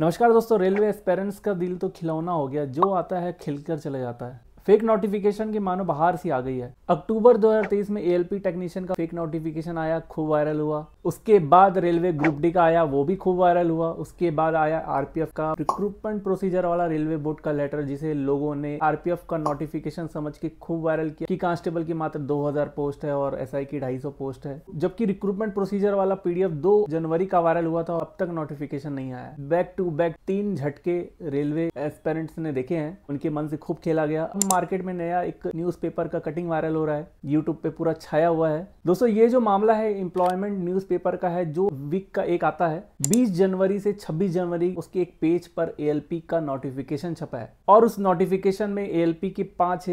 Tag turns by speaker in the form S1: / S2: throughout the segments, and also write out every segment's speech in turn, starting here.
S1: नमस्कार दोस्तों railway parents का दिल तो खिलौना हो गया जो आता है खिलकर चला जाता है फेक नोटिफिकेशन की मानो बाहर सी आ गई है अक्टूबर 2023 में पी टेक्नीशियन का फेक नोटिफिकेशन आया खूब वायरल हुआ उसके बाद रेलवे ग्रुप डी का आया वो भी खूब वायरल हुआ उसके बाद आया आरपीएफ का रिक्रूटमेंट प्रोसीजर वाला रेलवे बोर्ड का लेटर जिसे लोगों ने आरपीएफ का नोटिफिकेशन समझ के खूब वायरल किया कि कांस्टेबल की मात्र 2000 पोस्ट है और एस की ढाई पोस्ट है जबकि रिक्रूटमेंट प्रोसीजर वाला पीडीएफ दो जनवरी का वायरल हुआ था अब तक नोटिफिकेशन नहीं आया बैक टू बैक तीन झटके रेलवे एस्पेरेंट्स ने देखे हैं उनके मन से खूब खेला गया मार्केट में नया एक न्यूज़पेपर का कटिंग वायरल हो रहा है यूट्यूब पे पूरा छाया हुआ है दोस्तों ये जो मामला है एम्प्लॉयमेंट न्यूज़पेपर का है जो वीक का एक आता है 20 जनवरी से 26 जनवरी उसके एक पेज पर ए का नोटिफिकेशन छपा है और उस नोटिफिकेशन में ए के पांच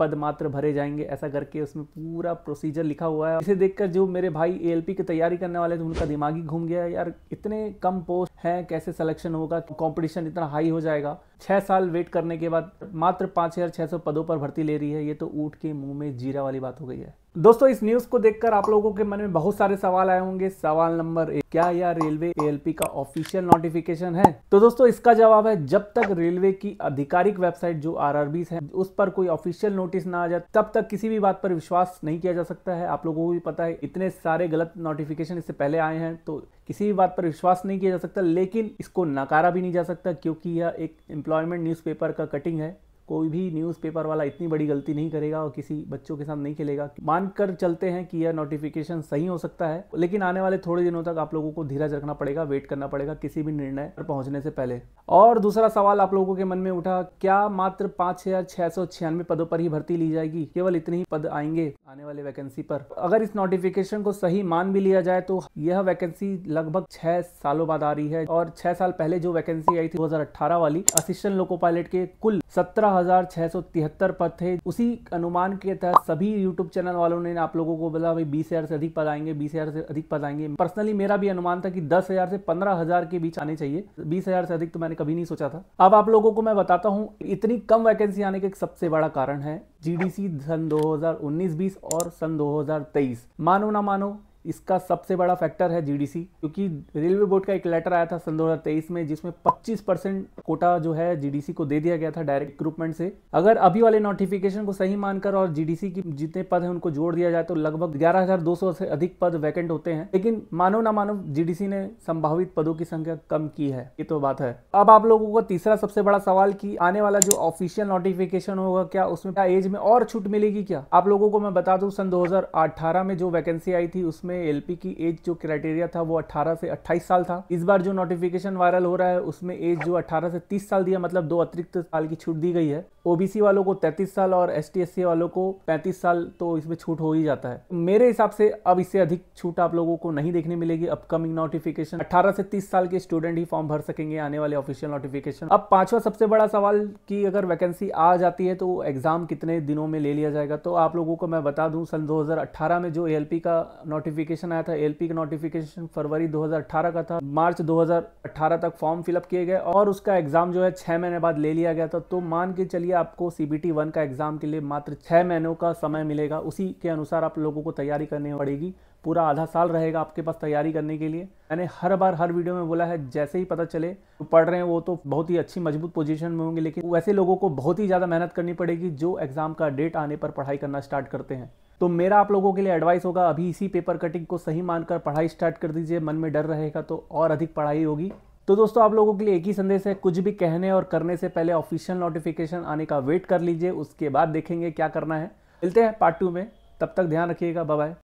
S1: पद मात्र भरे जाएंगे ऐसा करके उसमें पूरा प्रोसीजर लिखा हुआ है इसे देखकर जो मेरे भाई ए की तैयारी करने वाले थे उनका दिमाग ही घूम गया यार इतने कम पोस्ट है कैसे सिलेक्शन होगा कंपटीशन इतना हाई हो जाएगा छह साल वेट करने के बाद मात्र पांच हज़ार छह सौ पदों पर भर्ती ले रही है ये तो ऊट के मुंह में जीरा वाली बात हो गई है दोस्तों इस न्यूज़ को देखकर आप लोगों के मन में बहुत सारे सवाल आए होंगे सवाल नंबर एक क्या यह रेलवे एएलपी का ऑफिशियल नोटिफिकेशन है तो दोस्तों इसका जवाब है जब तक रेलवे की आधिकारिक वेबसाइट जो आरआरबी है उस पर कोई ऑफिशियल नोटिस ना आ जाए तब तक किसी भी बात पर विश्वास नहीं किया जा सकता है आप लोगों को भी पता है इतने सारे गलत नोटिफिकेशन इससे पहले आए हैं तो किसी भी बात पर विश्वास नहीं किया जा सकता लेकिन इसको नकारा भी नहीं जा सकता क्योंकि यह एक एम्प्लॉयमेंट न्यूज़पेपर का कटिंग है कोई भी न्यूज़पेपर वाला इतनी बड़ी गलती नहीं करेगा और किसी बच्चों के साथ नहीं खेलेगा मान कर चलते हैं कि यह नोटिफिकेशन सही हो सकता है लेकिन आने वाले थोड़े दिनों तक आप लोगों को धीरज रखना पड़ेगा वेट करना पड़ेगा किसी भी निर्णय पर पहुंचने से पहले और दूसरा सवाल आप लोगों के मन में उठा क्या मात्र पाँच हजार छह सौ छियानवे पदों पर ही भर्ती ली जाएगी केवल इतने ही पद आएंगे आने वाले वैकेंसी पर अगर इस नोटिफिकेशन को सही मान भी लिया जाए तो यह वैकेंसी लगभग छह सालों बाद आ रही है और छह साल पहले जो वैकेंसी आई थी दो वाली असिस्टेंट लोको पायलट के कुल सत्रह 16,673 पद थे उसी अनुमान के तहत सभी यूट्यूब चैनल वालों ने आप लोगों को बोला भाई बीस से अधिक पद आएंगे बीस से अधिक पद आएंगे पर्सनली मेरा भी अनुमान था कि दस से पंद्रह के बीच आने चाहिए बीस से अधिक तो मैंने कभी नहीं सोचा था अब आप लोगों को मैं बताता हूँ इतनी कम वैकेंसी आने का सबसे बड़ा कारण है जीडीसी सन 2019-20 और सन 2023 मानो ना मानो इसका सबसे बड़ा फैक्टर है जीडीसी क्योंकि रेलवे बोर्ड का एक लेटर आया था सन दो में जिसमें 25 परसेंट कोटा जो है जीडीसी को दे दिया गया था डायरेक्ट रिक्रूटमेंट से अगर अभी वाले नोटिफिकेशन को सही मानकर और जीडीसी की जितने पद हैं उनको जोड़ दिया जाए तो लगभग ग्यारह से अधिक पद वैकेंट होते हैं लेकिन मानो ना मानो जीडीसी ने संभावित पदों की संख्या कम की है ये तो बात है अब आप लोगों का तीसरा सबसे बड़ा सवाल की आने वाला जो ऑफिशियल नोटिफिकेशन होगा क्या उसमें क्या एज में और छूट मिलेगी क्या आप लोगों को मैं बता दू सन दो में जो वैकेंसी आई थी उसमें में एल की एज जो क्राइटेरिया था वो 18 से 28 साल था इस बार जो नोटिफिकेशन वायरल हो रहा है उसमें एज जो 18 से 30 साल दिया मतलब दो अतिरिक्त साल की छूट दी गई है ओबीसी वालों को 33 साल और एस टी वालों को 35 साल तो इसमें छूट हो ही जाता है मेरे हिसाब से अब इससे अधिक छूट आप लोगों को नहीं देखने मिलेगी अपकमिंग नोटिफिकेशन 18 से 30 साल के स्टूडेंट ही फॉर्म भर सकेंगे आने वाले ऑफिशियल नोटिफिकेशन अब पांचवा सबसे बड़ा सवाल कि अगर वैकेंसी आ जाती है तो एग्जाम कितने दिनों में ले लिया जाएगा तो आप लोगों को मैं बता दूं सन 2018 में जो एएलपी का नोटिफिकेशन नोटिफिकेशन आया था एलपी का नोटिफिकेशन फरवरी 2018 का था मार्च 2018 तक फॉर्म फिलअप किए गए और उसका एग्जाम जो है छह महीने बाद ले लिया गया था तो मान के चलिए आपको सी बी वन का एग्जाम के लिए मात्र छह महीनों का समय मिलेगा उसी के अनुसार आप लोगों को तैयारी करनी पड़ेगी पूरा आधा साल रहेगा आपके पास तैयारी करने के लिए मैंने हर बार हर वीडियो में बोला है जैसे ही पता चले तो पढ़ रहे हैं वो तो बहुत ही अच्छी मजबूत पोजीशन में होंगे लेकिन वैसे लोगों को बहुत ही ज़्यादा मेहनत करनी पड़ेगी जो एग्ज़ाम का डेट आने पर पढ़ाई करना स्टार्ट करते हैं तो मेरा आप लोगों के लिए एडवाइस होगा अभी इसी पेपर कटिंग को सही मानकर पढ़ाई स्टार्ट कर दीजिए मन में डर रहेगा तो और अधिक पढ़ाई होगी तो दोस्तों आप लोगों के लिए एक ही संदेश है कुछ भी कहने और करने से पहले ऑफिशियल नोटिफिकेशन आने का वेट कर लीजिए उसके बाद देखेंगे क्या करना है मिलते हैं पार्ट टू में तब तक ध्यान रखिएगा बाय